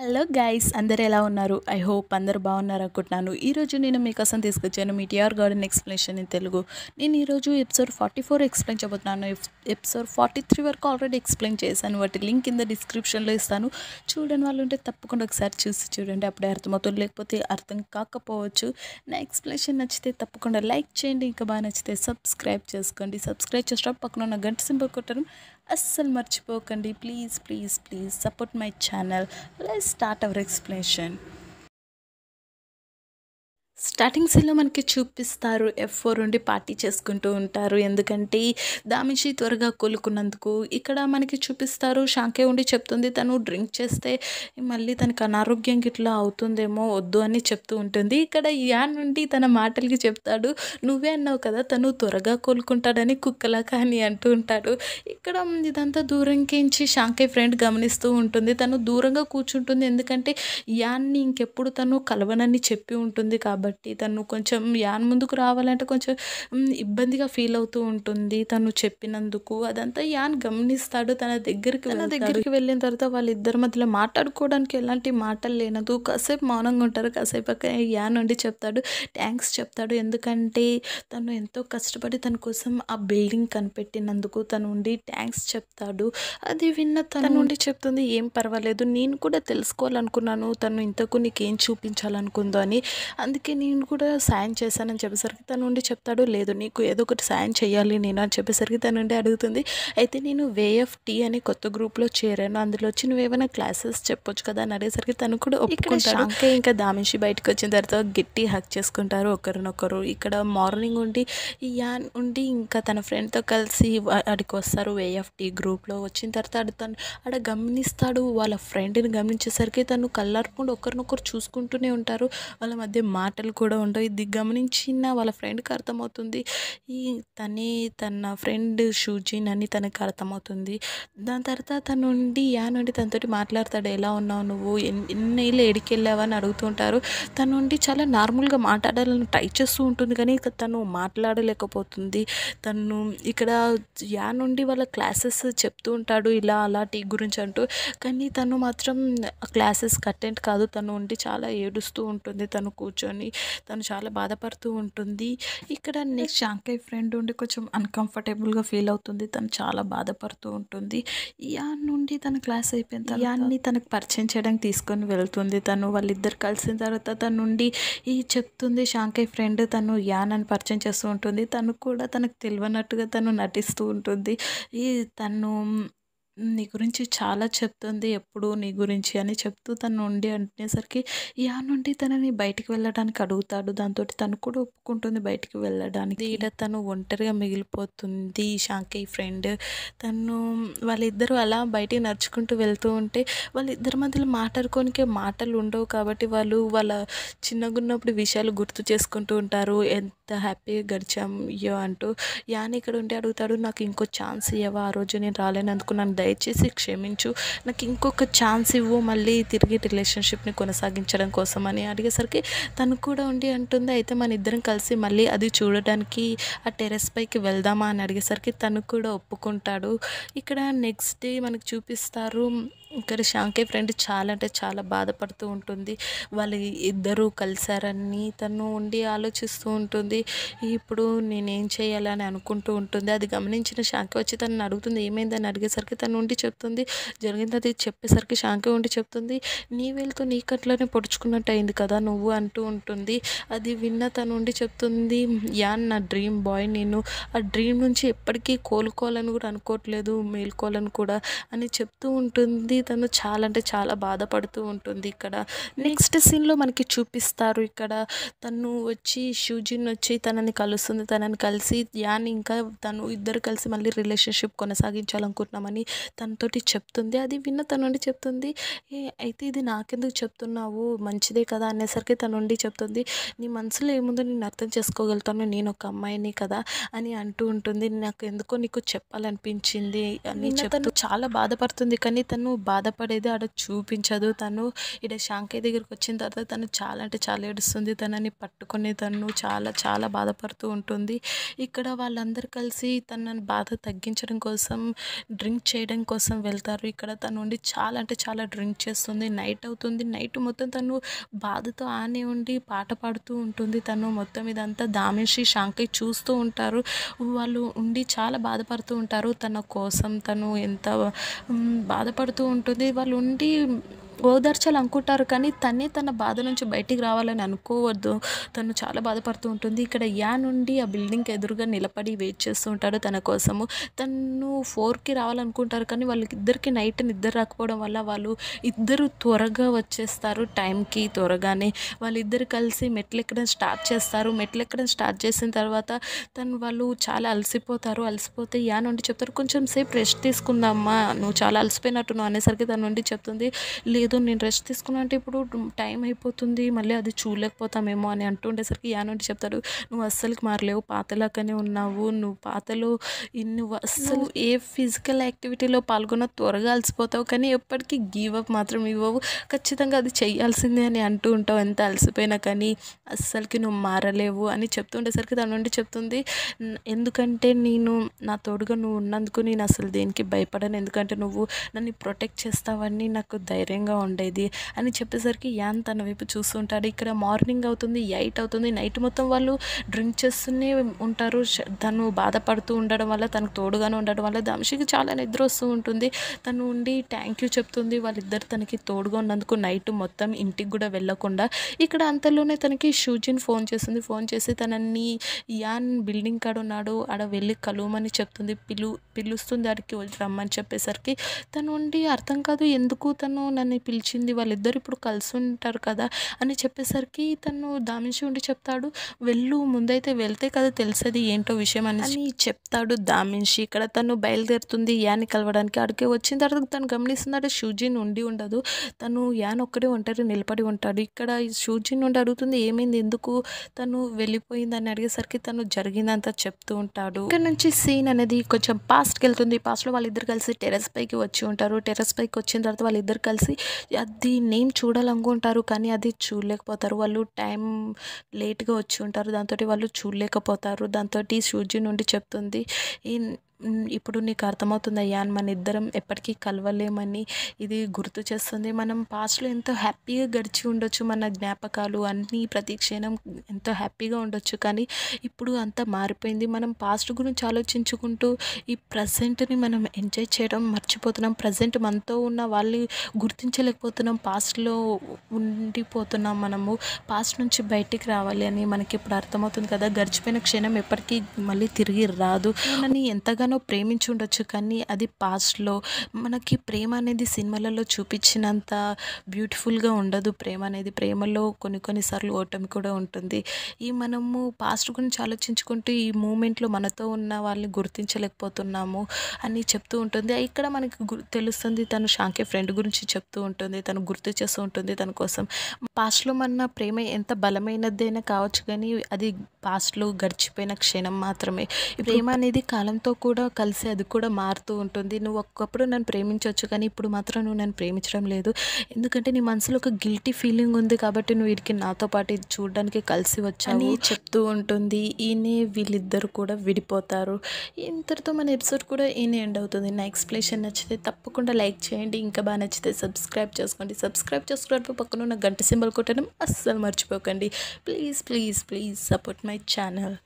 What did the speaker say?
Hello guys అందరు ఎలా ఉన్నారు ఐ హోప్ అందరు బాగున్నారు అనుకుంటున్నాను ఈరోజు నేను మీకోసం తీసుకొచ్చాను మీ TR garden explanation in Telugu నేను ఈరోజు ఎపిసోడ్ ఫార్టీ ఫోర్ ఎక్స్ప్లెయిన్ చేయబోతున్నాను ఎపిసోడ్ ఫార్టీ త్రీ వరకు ఆల్రెడీ ఎక్స్ప్లెయిన్ చేశాను వాటి లింక్ ఇంద డిస్క్రిప్షన్లో ఇస్తాను చూడని వాళ్ళు ఉంటే తప్పకుండా ఒకసారి చూసి చూడండి అప్పుడే అర్థమవుతుంది లేకపోతే అర్థం కాకపోవచ్చు నా ఎక్స్ప్లెనేషన్ నచ్చితే తప్పకుండా లైక్ చేయండి ఇంకా బాగా నచ్చితే సబ్స్క్రైబ్ చేసుకోండి సబ్స్క్రైబ్ చేసినప్పుడు పక్కన ఉన్న గంట సింపుల్ కొట్టడం Aslam Asal marchipokandi, please, please, please support my channel. Let's start our explanation. Starting సీన్లో మనకి చూపిస్తారు ఎఫ్ ఫోర్ ఉండి పార్టీ చేసుకుంటూ ఉంటారు ఎందుకంటే దామిషి త్వరగా కోలుకున్నందుకు ఇక్కడ మనకి చూపిస్తారు షాంకే ఉండి చెప్తుంది తను డ్రింక్ చేస్తే మళ్ళీ తనకు అనారోగ్యం గిట్లా అవుతుందేమో వద్దు అని చెప్తూ ఉంటుంది ఇక్కడ యాన్ నుండి తన మాటలకి చెప్తాడు నువ్వే అన్నావు కదా తను త్వరగా కోలుకుంటాడని కుక్కలా కానీ అంటూ ఉంటాడు ఇక్కడ ఇదంతా దూరంకించి షాంకే ఫ్రెండ్ గమనిస్తూ ఉంటుంది తను దూరంగా కూర్చుంటుంది ఎందుకంటే యాన్ని ఇంకెప్పుడు తను కలవనని చెప్పి ఉంటుంది కాబట్టి కాబట్టి తను కొంచెం యాన్ ముందుకు రావాలంటే కొంచెం ఇబ్బందిగా ఫీల్ అవుతూ ఉంటుంది తను చెప్పినందుకు అదంతా యాన్ గమనిస్తాడు తన దగ్గరికి తన దగ్గరికి వెళ్ళిన తర్వాత వాళ్ళిద్దరి మధ్యలో మాట్లాడుకోవడానికి ఎలాంటి మాటలు లేనదు కాసేపు మౌనంగా ఉంటారు కాసేపు యాన్ ఉండి చెప్తాడు థ్యాంక్స్ చెప్తాడు ఎందుకంటే తను ఎంతో కష్టపడి తన కోసం ఆ బిల్డింగ్ కనిపెట్టినందుకు తను ఉండి థ్యాంక్స్ చెప్తాడు అది విన్న తన నుండి చెప్తుంది ఏం పర్వాలేదు నేను కూడా తెలుసుకోవాలనుకున్నాను తను ఇంతకు నీకేం చూపించాలనుకుందో అని అందుకే నేను కూడా సాయం చేశానని చెప్పేసరికి తను ఉండి చెప్తాడు లేదు నీకు ఏదో ఒకటి సాయం చేయాలి నేను అని చెప్పేసరికి తను ఉండి అడుగుతుంది అయితే నేను వే ఆఫ్ టీ అనే కొత్త గ్రూప్లో చేరాను అందులో వచ్చి నువ్వేమైనా క్లాసెస్ చెప్పొచ్చు కదా అని అడిగేసరికి తను కూడా ఒప్పుకుంటాడు ఇంకా ఇంకా దామిషి బయటకు వచ్చిన తర్వాత గట్టి హక్ చేసుకుంటారు ఒకరినొకరు ఇక్కడ మార్నింగ్ ఉండి యాన్ ఉండి ఇంకా తన ఫ్రెండ్తో కలిసి అడికి వస్తారు వే ఆఫ్ టీ గ్రూప్లో వచ్చిన తర్వాత అడు తను అక్కడ గమనిస్తాడు వాళ్ళ ఫ్రెండ్ని గమనించేసరికి తను కళ్ళర్పండు ఒకరినొకరు చూసుకుంటూనే ఉంటారు వాళ్ళ మధ్య మాట మాటలు కూడా ఉంటాయి ఇది గమనించిన వాళ్ళ ఫ్రెండ్కి అర్థమవుతుంది ఈ తని తన ఫ్రెండ్ షూజిన్ అని తనకు అర్థమవుతుంది దాని తర్వాత తను నుండి యా నుండి తనతోటి మాట్లాడతాడు ఎలా ఉన్నావు నువ్వు ఎన్నేళ్ళు ఎడికెళ్ళావా అని అడుగుతుంటారు తను ఉండి చాలా నార్మల్గా మాట్లాడాలని ట్రై చేస్తూ ఉంటుంది కానీ తను మాట్లాడలేకపోతుంది తను ఇక్కడ యా నుండి వాళ్ళ క్లాసెస్ చెప్తూ ఉంటాడు ఇలా అలా టీ గురించి అంటూ కానీ తను మాత్రం క్లాసెస్ అటెండ్ కాదు తను ఉండి చాలా ఏడుస్తూ ఉంటుంది తను కూర్చొని తను చాలా బాధపడుతూ ఉంటుంది ఇక్కడ నెక్స్ట్ శాంకై ఫ్రెండ్ ఉండి కొంచెం అన్కంఫర్టబుల్గా ఫీల్ అవుతుంది తను చాలా బాధపడుతూ ఉంటుంది యాన్ నుండి తన క్లాస్ అయిపోయిన తర్వాత యాన్ని తనకు పరిచయం చేయడానికి తీసుకొని వెళ్తుంది తను వాళ్ళిద్దరు కలిసిన తర్వాత తన నుండి ఈ చెప్తుంది శాంకై ఫ్రెండ్ తను యాన్ అని పరిచయం చేస్తూ ఉంటుంది తను కూడా తనకు తెలియనట్టుగా తను నటిస్తూ ఉంటుంది ఈ తను నీ గురించి చాలా చెప్తుంది ఎప్పుడు నీ గురించి అని చెప్తూ తను ఉండి అనేసరికి యా నుండి తనని బయటికి వెళ్ళడానికి అడుగుతాడు దాంతో తను కూడా ఒప్పుకుంటుంది బయటికి వెళ్ళడానికి ఈడ తను ఒంటరిగా మిగిలిపోతుంది షాంకి ఫ్రెండ్ తను వాళ్ళిద్దరూ అలా బయటికి నడుచుకుంటూ వెళ్తూ ఉంటే వాళ్ళిద్దరి మధ్యలో మాట్లాడుకోనికే మాటలు ఉండవు కాబట్టి వాళ్ళు వాళ్ళ చిన్నగా ఉన్నప్పుడు విషయాలు గుర్తు చేసుకుంటూ ఉంటారు ఎంత హ్యాపీగా గడిచాం అంటూ యాని ఇక్కడ ఉండి అడుగుతాడు నాకు ఇంకో ఛాన్స్ ఇవ్వవా ఆ రోజు నేను రాలేనందుకు నన్ను దయచేసి క్షమించు నాకు ఇంకొక ఛాన్స్ ఇవ్వు మళ్ళీ తిరిగి రిలేషన్షిప్ని కొనసాగించడం కోసం అని అడిగేసరికి తను కూడా ఉండి అంటుంది అయితే మన ఇద్దరం కలిసి మళ్ళీ అది చూడడానికి ఆ టెరెస్ పైకి వెళ్దామా అని అడిగేసరికి తను కూడా ఒప్పుకుంటాడు ఇక్కడ నెక్స్ట్ డే మనకు చూపిస్తారు ఇక్కడ శాంకే ఫ్రెండ్ చాలా అంటే చాలా బాధపడుతూ ఉంటుంది వాళ్ళు ఇద్దరూ కలిసారని తను ఉండి ఆలోచిస్తూ ఉంటుంది ఇప్పుడు నేనేం చేయాలని అనుకుంటూ ఉంటుంది అది గమనించిన శాంకే వచ్చి తను అడుగుతుంది ఏమైందని అడిగేసరికి తను ఉండి చెప్తుంది జరిగింది అది చెప్పేసరికి శాంకే ఉండి చెప్తుంది నీ వీళ్ళతో నీ కట్లోనే పొడుచుకున్నట్టు అయింది కదా నువ్వు అంటూ ఉంటుంది అది విన్న తను ఉండి చెప్తుంది యా నా డ్రీమ్ బాయ్ నేను ఆ డ్రీమ్ నుంచి ఎప్పటికీ కోలుకోవాలని కూడా అనుకోవట్లేదు మేలుకోవాలని కూడా అని చెప్తూ ఉంటుంది తను చాలా అంటే చాలా బాధపడుతూ ఉంటుంది ఇక్కడ నెక్స్ట్ సీన్లో మనకి చూపిస్తారు ఇక్కడ తను వచ్చి షూజిన్ వచ్చి తనని కలుస్తుంది తనని కలిసి యాన్ ఇంకా తను ఇద్దరు కలిసి మళ్ళీ రిలేషన్షిప్ కొనసాగించాలనుకుంటున్నామని తనతోటి చెప్తుంది అది విన్న తనుండి చెప్తుంది ఏ అయితే ఇది నాకెందుకు చెప్తున్నావు మంచిదే కదా అనేసరికి తనుండి చెప్తుంది నీ మనసులో ఏముందో నేను అర్థం చేసుకోగలుగుతాను నేను ఒక అమ్మాయిని కదా అని అంటూ ఉంటుంది నాకు ఎందుకో నీకు చెప్పాలనిపించింది అని చెప్తాను చాలా బాధపడుతుంది కానీ తను బాధపడేది ఆడ చూపించదు తను ఇక్కడ శాంకే దగ్గరికి వచ్చిన తర్వాత తను చాలా అంటే చాలా ఏడుస్తుంది తనని పట్టుకుని తను చాలా చాలా బాధపడుతూ ఉంటుంది ఇక్కడ వాళ్ళందరూ కలిసి తనని బాధ తగ్గించడం కోసం డ్రింక్ చేయడం కోసం వెళ్తారు ఇక్కడ తను ఉండి చాలా అంటే చాలా డ్రింక్ చేస్తుంది నైట్ అవుతుంది నైట్ మొత్తం తను బాధతో ఆనే ఉండి పాట పాడుతూ ఉంటుంది తను మొత్తం ఇదంతా దామేషి శాంకి చూస్తూ ఉంటారు వాళ్ళు ఉండి చాలా బాధపడుతూ ఉంటారు తన కోసం తను ఎంత బాధపడుతూ ఉంటుంది వాళ్ళు ఉండి ఓదార్చాలి అనుకుంటారు కానీ తనే తన బాధ నుంచి బయటికి రావాలని అనుకోవద్దు తను చాలా బాధపడుతూ ఉంటుంది ఇక్కడ యా నుండి ఆ బిల్డింగ్కి ఎదురుగా నిలబడి వెయిట్ చేస్తూ ఉంటాడు తన కోసము తను ఫోర్కి రావాలనుకుంటారు కానీ ఇద్దరికి నైట్ నిద్ర రాకపోవడం వల్ల వాళ్ళు ఇద్దరు త్వరగా వచ్చేస్తారు టైంకి త్వరగానే వాళ్ళిద్దరు కలిసి మెట్లు ఎక్కడం స్టార్ట్ చేస్తారు మెట్లు ఎక్కడం స్టార్ట్ చేసిన తర్వాత తను వాళ్ళు చాలా అలసిపోతారు అలసిపోతే యా నుండి చెప్తారు కొంచెం సేపు రెస్ట్ తీసుకుందామ్మా నువ్వు చాలా అలసిపోయినట్టు నువ్వు అనేసరికి తన నుండి చెప్తుంది లేదు లేదు నేను రెస్ట్ తీసుకున్నట్టు ఇప్పుడు టైం అయిపోతుంది మళ్ళీ అది చూడలేకపోతామేమో అని అంటూ అంటుండేసరికి యానంటే చెప్తాడు నువ్వు అస్సలకి మారలేవు పాతలాగానే ఉన్నావు నువ్వు పాతలో నువ్వు అస్సలు ఏ ఫిజికల్ యాక్టివిటీలో పాల్గొన్న త్వరగా అలసిపోతావు కానీ ఎప్పటికీ గివ్ అప్ మాత్రం ఇవ్వవు ఖచ్చితంగా అది చేయాల్సిందే అని అంటూ ఉంటావు ఎంత అలసిపోయినా కానీ అస్సలకి నువ్వు మారలేవు అని చెప్తూ ఉండేసరికి తన నుండి చెప్తుంది ఎందుకంటే నేను నా తోడుగా నువ్వు ఉన్నందుకు నేను అసలు దేనికి భయపడను ఎందుకంటే నువ్వు నన్ను ప్రొటెక్ట్ చేస్తావని నాకు ధైర్యంగా ఉండేది అని చెప్పేసరికి యాన్ తన వైపు చూస్తుంటాడు ఇక్కడ మార్నింగ్ అవుతుంది ఎయిట్ అవుతుంది నైట్ మొత్తం వాళ్ళు డ్రింక్ చేస్తూనే ఉంటారు తను బాధపడుతూ ఉండడం వల్ల తనకు తోడుగానే ఉండడం వల్ల దమ్షికి చాలా నిద్ర వస్తూ ఉంటుంది తను ఉండి థ్యాంక్ యూ చెప్తుంది వాళ్ళిద్దరు తనకి తోడుగా ఉన్నందుకు నైట్ మొత్తం ఇంటికి కూడా వెళ్ళకుండా ఇక్కడ అంతలోనే తనకి షూజిన్ ఫోన్ చేస్తుంది ఫోన్ చేసి తనని యాన్ బిల్డింగ్ కాడ ఉన్నాడు ఆడ వెళ్ళి కలవమని చెప్తుంది పిలు పిలుస్తుంది ఆడికి రమ్మని చెప్పేసరికి తను ఉండి అర్థం కాదు ఎందుకు తను నన్ను పిలిచింది వాళ్ళిద్దరు ఇప్పుడు కలిసి ఉంటారు కదా అని చెప్పేసరికి తను దామించి ఉండి చెప్తాడు వెళ్ళు ముందైతే వెళ్తే కదా తెలిసేది ఏంటో విషయం అని చెప్తాడు దామించి ఇక్కడ తను బయలుదేరుతుంది యాన్ని కలవడానికి అడిగి వచ్చిన తర్వాత తను గమనిస్తున్నాడు షూజిన్ ఉండి ఉండదు తను యాన్ ఒక్కడే ఒంటరి నిలబడి ఉంటాడు ఇక్కడ షూజిన్ నుండి అడుగుతుంది ఏమైంది ఎందుకు తను వెళ్ళిపోయిందని అడిగేసరికి తను జరిగిందంతా చెప్తూ ఉంటాడు ఇక్కడ నుంచి సీన్ అనేది కొంచెం పాస్ట్కి వెళ్తుంది పాస్ట్లో వాళ్ళిద్దరు కలిసి టెరెస్ పైకి వచ్చి ఉంటారు టెరెస్ పైకి వచ్చిన తర్వాత వాళ్ళిద్దరు కలిసి అది నేమ్ చూడాలనుకుంటారు కానీ అది చూడలేకపోతారు వాళ్ళు టైం లేట్గా వచ్చి ఉంటారు దాంతో వాళ్ళు చూడలేకపోతారు దాంతో సూజీ నుండి చెప్తుంది ఈ ఇప్పుడు నీకు అయ్యా అని మన ఇద్దరం ఎప్పటికీ కలవలేమని ఇది గుర్తు చేస్తుంది మనం పాస్ట్లో ఎంతో హ్యాపీగా గడిచి ఉండొచ్చు మన జ్ఞాపకాలు అన్నీ ప్రతి క్షణం ఎంతో హ్యాపీగా ఉండొచ్చు కానీ ఇప్పుడు అంతా మారిపోయింది మనం పాస్ట్ గురించి ఆలోచించుకుంటూ ఈ ప్రజెంట్ని మనం ఎంజాయ్ చేయడం మర్చిపోతున్నాం ప్రజెంట్ మనతో ఉన్న వాళ్ళు గుర్తించలేకపోతున్నాం పాస్ట్లో ఉండిపోతున్నాం మనము పాస్ట్ నుంచి బయటికి రావాలి అని మనకి ఇప్పుడు అర్థమవుతుంది కదా గడిచిపోయిన క్షణం ఎప్పటికీ మళ్ళీ తిరిగి రాదు అని ఎంతగానో ప్రేమించి ఉండొచ్చు కానీ అది పాస్ట్లో మనకి ప్రేమ అనేది సినిమాలలో చూపించినంత బ్యూటిఫుల్గా ఉండదు ప్రేమ అనేది ప్రేమలో కొన్ని కొన్నిసార్లు ఓటమి కూడా ఉంటుంది ఈ మనము పాస్ట్ గురించి ఆలోచించుకుంటూ ఈ మూమెంట్లో మనతో ఉన్న వాళ్ళని గుర్తించలేకపోతున్నాము అని చెప్తూ ఉంటుంది ఇక్కడ మనకి తెలుస్తుంది తను షాంకే ఫ్రెండ్ గురించి చెప్తూ ఉంటుంది తను గుర్తు చేస్తూ ఉంటుంది తన కోసం పాస్ట్లో మన ప్రేమ ఎంత బలమైనదైనా కావచ్చు కానీ అది పాస్ట్లో గడిచిపోయిన క్షణం మాత్రమే ప్రేమ అనేది కాలంతో కూడా కూడా కలిసి అది కూడా మారుతూ ఉంటుంది నువ్వు ఒక్కప్పుడు నన్ను ప్రేమించవచ్చు కానీ ఇప్పుడు మాత్రం నువ్వు నన్ను ప్రేమించడం లేదు ఎందుకంటే నీ మనసులో ఒక గిల్టీ ఫీలింగ్ ఉంది కాబట్టి నువ్వు వీడికి నాతో పాటు ఇది చూడడానికి కలిసి వచ్చావు చెప్తూ ఉంటుంది ఈయనే వీళ్ళిద్దరు కూడా విడిపోతారు ఇంతటితో మన ఎపిసోడ్ కూడా ఈయన ఎండ్ అవుతుంది నా ఎక్స్ప్లెనేషన్ నచ్చితే తప్పకుండా లైక్ చేయండి ఇంకా బాగా నచ్చితే సబ్స్క్రైబ్ చేసుకోండి సబ్స్క్రైబ్ చేసుకోవడానికి పక్కన ఉన్న గంట సింబల్ కొట్టడం అస్సలు మర్చిపోకండి please please please support my channel